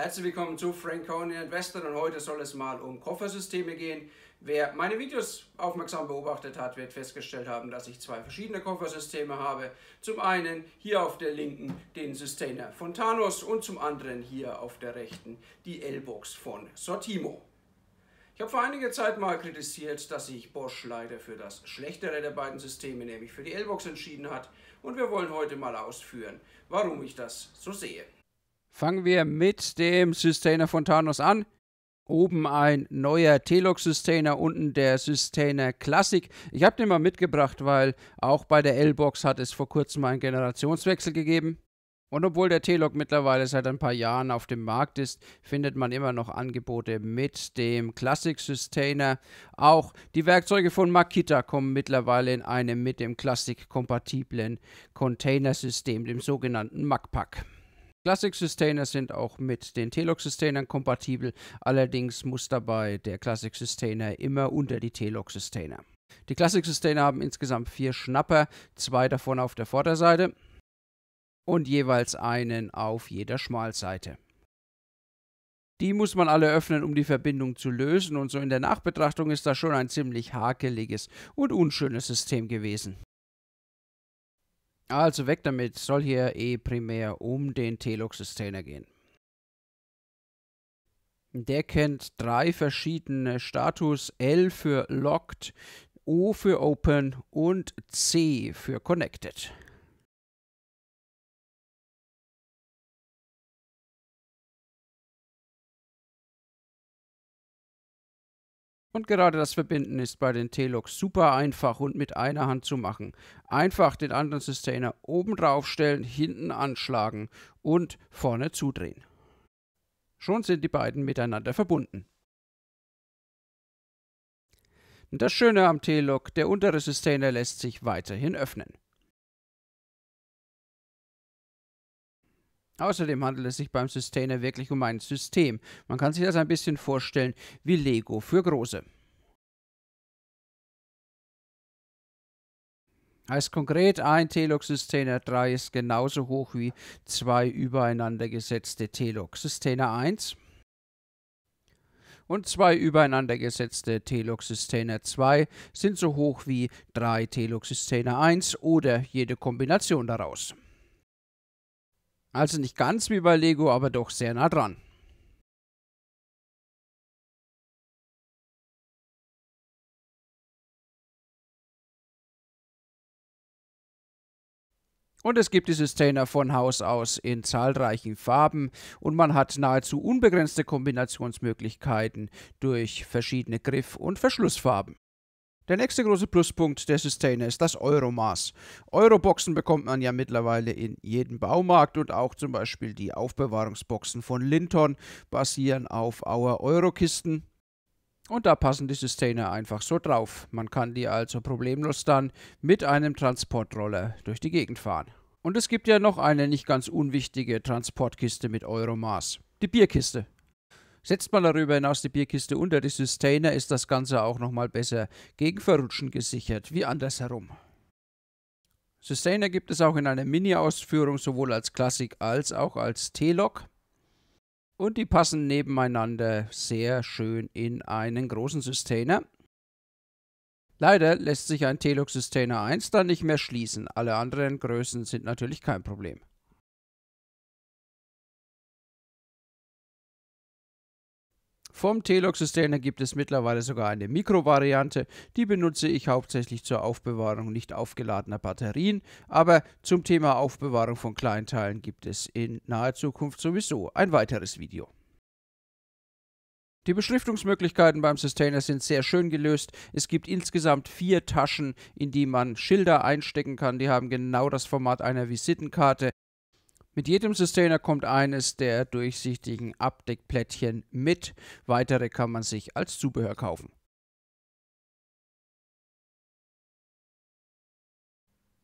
Herzlich willkommen zu Franconia Investor und heute soll es mal um Koffersysteme gehen. Wer meine Videos aufmerksam beobachtet hat, wird festgestellt haben, dass ich zwei verschiedene Koffersysteme habe. Zum einen hier auf der linken den Sustainer von Thanos und zum anderen hier auf der rechten die L-Box von Sortimo. Ich habe vor einiger Zeit mal kritisiert, dass sich Bosch leider für das schlechtere der beiden Systeme, nämlich für die L-Box entschieden hat und wir wollen heute mal ausführen, warum ich das so sehe. Fangen wir mit dem Sustainer von Thanos an. Oben ein neuer Telok Sustainer, unten der Sustainer Classic. Ich habe den mal mitgebracht, weil auch bei der L-Box hat es vor kurzem einen Generationswechsel gegeben. Und obwohl der T-Log mittlerweile seit ein paar Jahren auf dem Markt ist, findet man immer noch Angebote mit dem Classic Sustainer. Auch die Werkzeuge von Makita kommen mittlerweile in einem mit dem Classic kompatiblen Containersystem, dem sogenannten MacPack. Classic Sustainer sind auch mit den t Telog Sustainern kompatibel, allerdings muss dabei der Classic Sustainer immer unter die t Telog Sustainer. Die Classic Sustainer haben insgesamt vier Schnapper, zwei davon auf der Vorderseite und jeweils einen auf jeder Schmalseite. Die muss man alle öffnen, um die Verbindung zu lösen und so in der Nachbetrachtung ist das schon ein ziemlich hakeliges und unschönes System gewesen. Also weg damit, soll hier eh primär um den Telux Sustainer gehen. Der kennt drei verschiedene Status, L für Locked, O für Open und C für Connected. Und gerade das Verbinden ist bei den t logs super einfach und mit einer Hand zu machen. Einfach den anderen Sustainer oben drauf stellen, hinten anschlagen und vorne zudrehen. Schon sind die beiden miteinander verbunden. Das Schöne am t log der untere Sustainer lässt sich weiterhin öffnen. Außerdem handelt es sich beim Sustainer wirklich um ein System. Man kann sich das ein bisschen vorstellen wie Lego für Große. Heißt konkret, ein telog Sustainer 3 ist genauso hoch wie zwei übereinander gesetzte telog Sustainer 1 und zwei übereinander gesetzte telog Sustainer 2 sind so hoch wie drei telog Sustainer 1 oder jede Kombination daraus. Also nicht ganz wie bei Lego, aber doch sehr nah dran. Und es gibt diese Szene von Haus aus in zahlreichen Farben und man hat nahezu unbegrenzte Kombinationsmöglichkeiten durch verschiedene Griff- und Verschlussfarben. Der nächste große Pluspunkt der Sustainer ist das Euromaß. Euroboxen bekommt man ja mittlerweile in jedem Baumarkt und auch zum Beispiel die Aufbewahrungsboxen von Linton basieren auf Auer Eurokisten. Und da passen die Sustainer einfach so drauf. Man kann die also problemlos dann mit einem Transportroller durch die Gegend fahren. Und es gibt ja noch eine nicht ganz unwichtige Transportkiste mit Euromaß. Die Bierkiste. Setzt man darüber hinaus die Bierkiste unter die Sustainer, ist das Ganze auch nochmal besser gegen Verrutschen gesichert, wie andersherum. Sustainer gibt es auch in einer Mini-Ausführung sowohl als Klassik als auch als T-Lok. Und die passen nebeneinander sehr schön in einen großen Sustainer. Leider lässt sich ein Telux Sustainer 1 dann nicht mehr schließen, alle anderen Größen sind natürlich kein Problem. Vom Telux Sustainer gibt es mittlerweile sogar eine Mikrovariante, die benutze ich hauptsächlich zur Aufbewahrung nicht aufgeladener Batterien, aber zum Thema Aufbewahrung von Kleinteilen gibt es in naher Zukunft sowieso ein weiteres Video. Die Beschriftungsmöglichkeiten beim Sustainer sind sehr schön gelöst. Es gibt insgesamt vier Taschen, in die man Schilder einstecken kann. Die haben genau das Format einer Visitenkarte. Mit jedem Sustainer kommt eines der durchsichtigen Abdeckplättchen mit. Weitere kann man sich als Zubehör kaufen.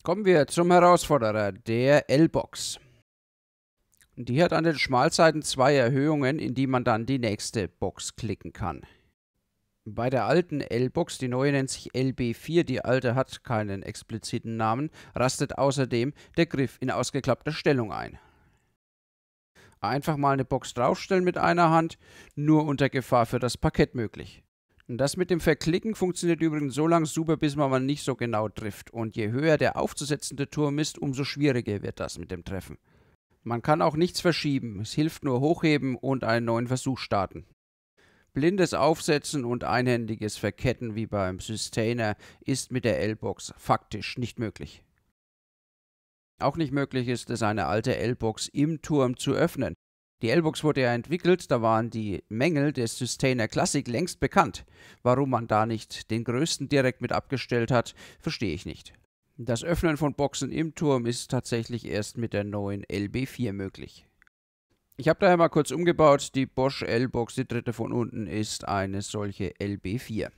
Kommen wir zum Herausforderer, der L-Box. Die hat an den Schmalseiten zwei Erhöhungen, in die man dann die nächste Box klicken kann. Bei der alten L-Box, die neue nennt sich LB4, die alte hat keinen expliziten Namen, rastet außerdem der Griff in ausgeklappter Stellung ein. Einfach mal eine Box draufstellen mit einer Hand, nur unter Gefahr für das Parkett möglich. Das mit dem Verklicken funktioniert übrigens so lange super, bis man mal nicht so genau trifft. Und je höher der aufzusetzende Turm ist, umso schwieriger wird das mit dem Treffen. Man kann auch nichts verschieben, es hilft nur hochheben und einen neuen Versuch starten. Blindes Aufsetzen und einhändiges Verketten wie beim Sustainer ist mit der L-Box faktisch nicht möglich. Auch nicht möglich ist es, eine alte L-Box im Turm zu öffnen. Die L-Box wurde ja entwickelt, da waren die Mängel des Sustainer Classic längst bekannt. Warum man da nicht den größten direkt mit abgestellt hat, verstehe ich nicht. Das Öffnen von Boxen im Turm ist tatsächlich erst mit der neuen LB4 möglich. Ich habe daher mal kurz umgebaut. Die Bosch L-Box, die dritte von unten, ist eine solche LB4.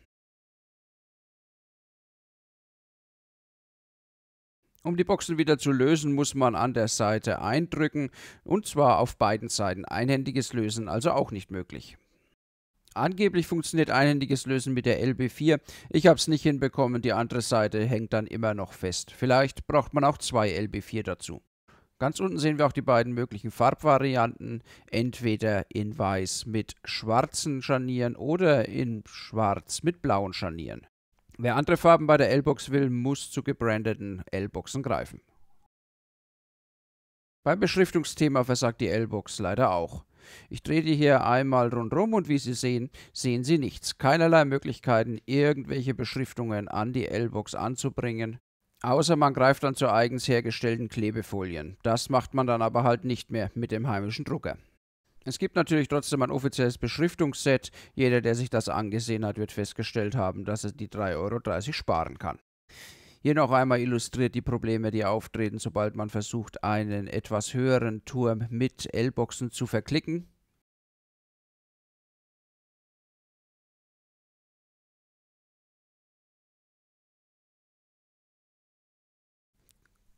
Um die Boxen wieder zu lösen, muss man an der Seite eindrücken und zwar auf beiden Seiten. Einhändiges Lösen also auch nicht möglich. Angeblich funktioniert einhändiges Lösen mit der LB4. Ich habe es nicht hinbekommen, die andere Seite hängt dann immer noch fest. Vielleicht braucht man auch zwei LB4 dazu. Ganz unten sehen wir auch die beiden möglichen Farbvarianten, entweder in weiß mit schwarzen Scharnieren oder in schwarz mit blauen Scharnieren. Wer andere Farben bei der L-Box will, muss zu gebrandeten L-Boxen greifen. Beim Beschriftungsthema versagt die L-Box leider auch. Ich trete hier einmal rundherum und wie Sie sehen, sehen Sie nichts. Keinerlei Möglichkeiten, irgendwelche Beschriftungen an die L-Box anzubringen. Außer man greift dann zu eigens hergestellten Klebefolien. Das macht man dann aber halt nicht mehr mit dem heimischen Drucker. Es gibt natürlich trotzdem ein offizielles Beschriftungsset. Jeder, der sich das angesehen hat, wird festgestellt haben, dass er die 3,30 Euro sparen kann. Hier noch einmal illustriert die Probleme, die auftreten, sobald man versucht, einen etwas höheren Turm mit L-Boxen zu verklicken.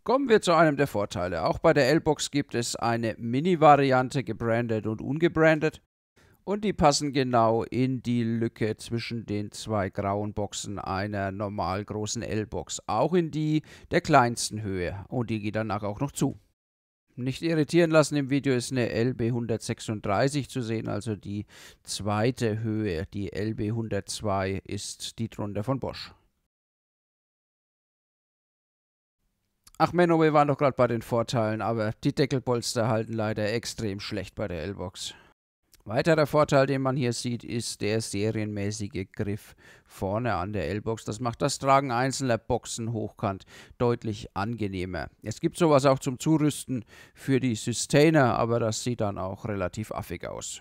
Kommen wir zu einem der Vorteile. Auch bei der L-Box gibt es eine Mini-Variante, gebrandet und ungebrandet. Und die passen genau in die Lücke zwischen den zwei grauen Boxen einer normal großen L-Box. Auch in die der kleinsten Höhe. Und die geht danach auch noch zu. Nicht irritieren lassen, im Video ist eine LB136 zu sehen, also die zweite Höhe. Die LB102 ist die drunter von Bosch. Ach Menno, wir waren doch gerade bei den Vorteilen, aber die Deckelpolster halten leider extrem schlecht bei der L-Box. Weiterer Vorteil, den man hier sieht, ist der serienmäßige Griff vorne an der L-Box. Das macht das Tragen einzelner Boxen hochkant deutlich angenehmer. Es gibt sowas auch zum Zurüsten für die Sustainer, aber das sieht dann auch relativ affig aus.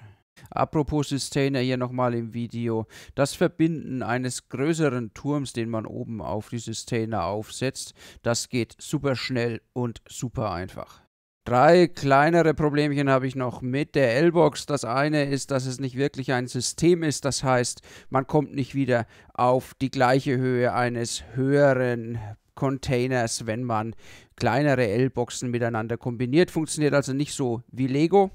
Apropos Sustainer hier nochmal im Video. Das Verbinden eines größeren Turms, den man oben auf die Sustainer aufsetzt, das geht super schnell und super einfach. Drei kleinere Problemchen habe ich noch mit der L-Box. Das eine ist, dass es nicht wirklich ein System ist. Das heißt, man kommt nicht wieder auf die gleiche Höhe eines höheren Containers, wenn man kleinere L-Boxen miteinander kombiniert. Funktioniert also nicht so wie Lego.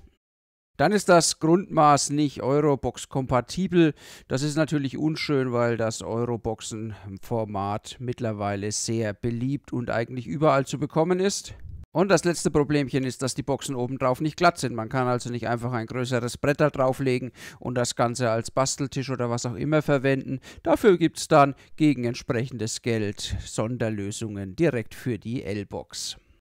Dann ist das Grundmaß nicht Eurobox kompatibel. Das ist natürlich unschön, weil das Euroboxen-Format mittlerweile sehr beliebt und eigentlich überall zu bekommen ist. Und das letzte Problemchen ist, dass die Boxen obendrauf nicht glatt sind. Man kann also nicht einfach ein größeres Bretter drauflegen und das Ganze als Basteltisch oder was auch immer verwenden. Dafür gibt es dann gegen entsprechendes Geld Sonderlösungen direkt für die L-Box.